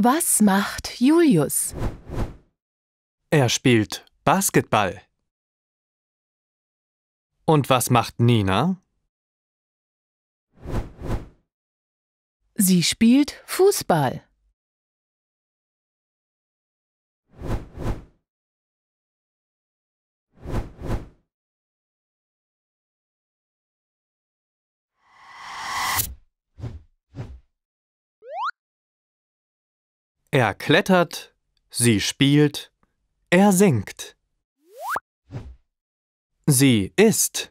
Was macht Julius? Er spielt Basketball. Und was macht Nina? Sie spielt Fußball. Er klettert, sie spielt, er singt. Sie isst.